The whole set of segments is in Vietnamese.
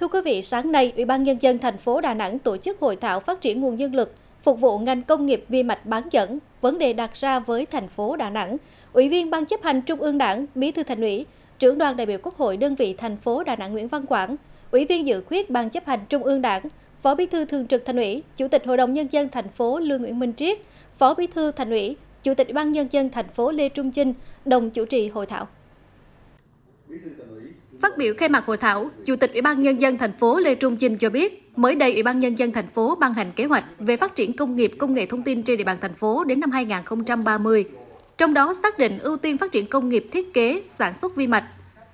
Thưa quý vị, sáng nay, Ủy ban Nhân dân thành phố Đà Nẵng tổ chức hội thảo phát triển nguồn nhân lực phục vụ ngành công nghiệp vi mạch bán dẫn, vấn đề đặt ra với thành phố Đà Nẵng. Ủy viên Ban chấp hành Trung ương Đảng, Bí thư Thành ủy, trưởng đoàn đại biểu Quốc hội đơn vị thành phố Đà Nẵng Nguyễn Văn Quảng, Ủy viên dự khuyết Ban chấp hành Trung ương Đảng, Phó Bí thư Thường trực Thành ủy, Chủ tịch Hội đồng nhân dân thành phố Lương Nguyễn Minh Triết, Phó Bí thư Thành ủy, Chủ tịch Ủy ban nhân dân thành phố Lê Trung Chinh đồng chủ trì hội thảo. Phát biểu khai mạc hội thảo, Chủ tịch Ủy ban Nhân dân thành phố Lê Trung Chinh cho biết, mới đây Ủy ban Nhân dân thành phố ban hành kế hoạch về phát triển công nghiệp công nghệ thông tin trên địa bàn thành phố đến năm 2030. Trong đó xác định ưu tiên phát triển công nghiệp thiết kế, sản xuất vi mạch.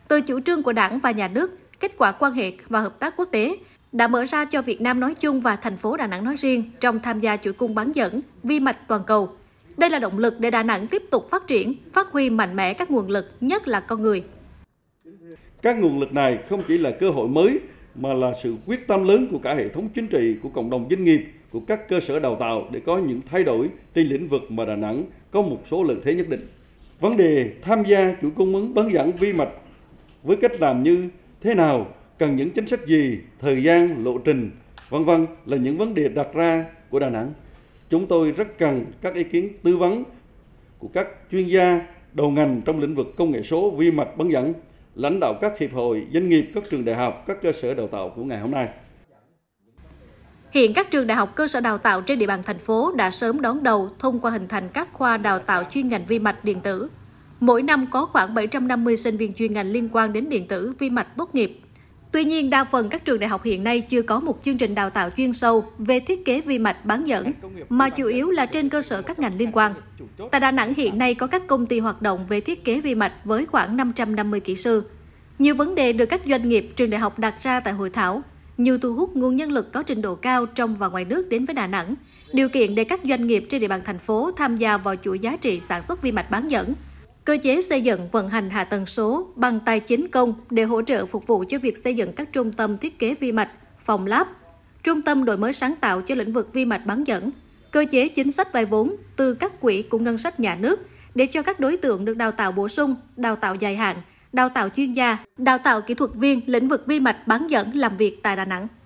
Từ chủ trương của đảng và nhà nước, kết quả quan hệ và hợp tác quốc tế đã mở ra cho Việt Nam nói chung và thành phố Đà Nẵng nói riêng trong tham gia chuỗi cung bán dẫn vi mạch toàn cầu. Đây là động lực để Đà Nẵng tiếp tục phát triển, phát huy mạnh mẽ các nguồn lực, nhất là con người, các nguồn lực này không chỉ là cơ hội mới mà là sự quyết tâm lớn của cả hệ thống chính trị, của cộng đồng doanh nghiệp, của các cơ sở đào tạo để có những thay đổi trên lĩnh vực mà Đà Nẵng có một số lợi thế nhất định. Vấn đề tham gia chuỗi cung ứng bán dẫn vi mạch với cách làm như thế nào, cần những chính sách gì, thời gian, lộ trình, vân vân là những vấn đề đặt ra của Đà Nẵng. Chúng tôi rất cần các ý kiến tư vấn của các chuyên gia đầu ngành trong lĩnh vực công nghệ số vi mạch bán dẫn lãnh đạo các hiệp hội, doanh nghiệp, các trường đại học, các cơ sở đào tạo của ngày hôm nay. Hiện các trường đại học cơ sở đào tạo trên địa bàn thành phố đã sớm đón đầu thông qua hình thành các khoa đào tạo chuyên ngành vi mạch điện tử. Mỗi năm có khoảng 750 sinh viên chuyên ngành liên quan đến điện tử vi mạch tốt nghiệp Tuy nhiên, đa phần các trường đại học hiện nay chưa có một chương trình đào tạo chuyên sâu về thiết kế vi mạch bán dẫn, mà chủ yếu là trên cơ sở các ngành liên quan. Tại Đà Nẵng hiện nay có các công ty hoạt động về thiết kế vi mạch với khoảng 550 kỹ sư. Nhiều vấn đề được các doanh nghiệp trường đại học đặt ra tại hội thảo như thu hút nguồn nhân lực có trình độ cao trong và ngoài nước đến với Đà Nẵng, điều kiện để các doanh nghiệp trên địa bàn thành phố tham gia vào chuỗi giá trị sản xuất vi mạch bán dẫn, Cơ chế xây dựng vận hành hạ tầng số bằng tài chính công để hỗ trợ phục vụ cho việc xây dựng các trung tâm thiết kế vi mạch, phòng lab, trung tâm đổi mới sáng tạo cho lĩnh vực vi mạch bán dẫn, cơ chế chính sách vay vốn từ các quỹ của ngân sách nhà nước để cho các đối tượng được đào tạo bổ sung, đào tạo dài hạn, đào tạo chuyên gia, đào tạo kỹ thuật viên lĩnh vực vi mạch bán dẫn làm việc tại Đà Nẵng.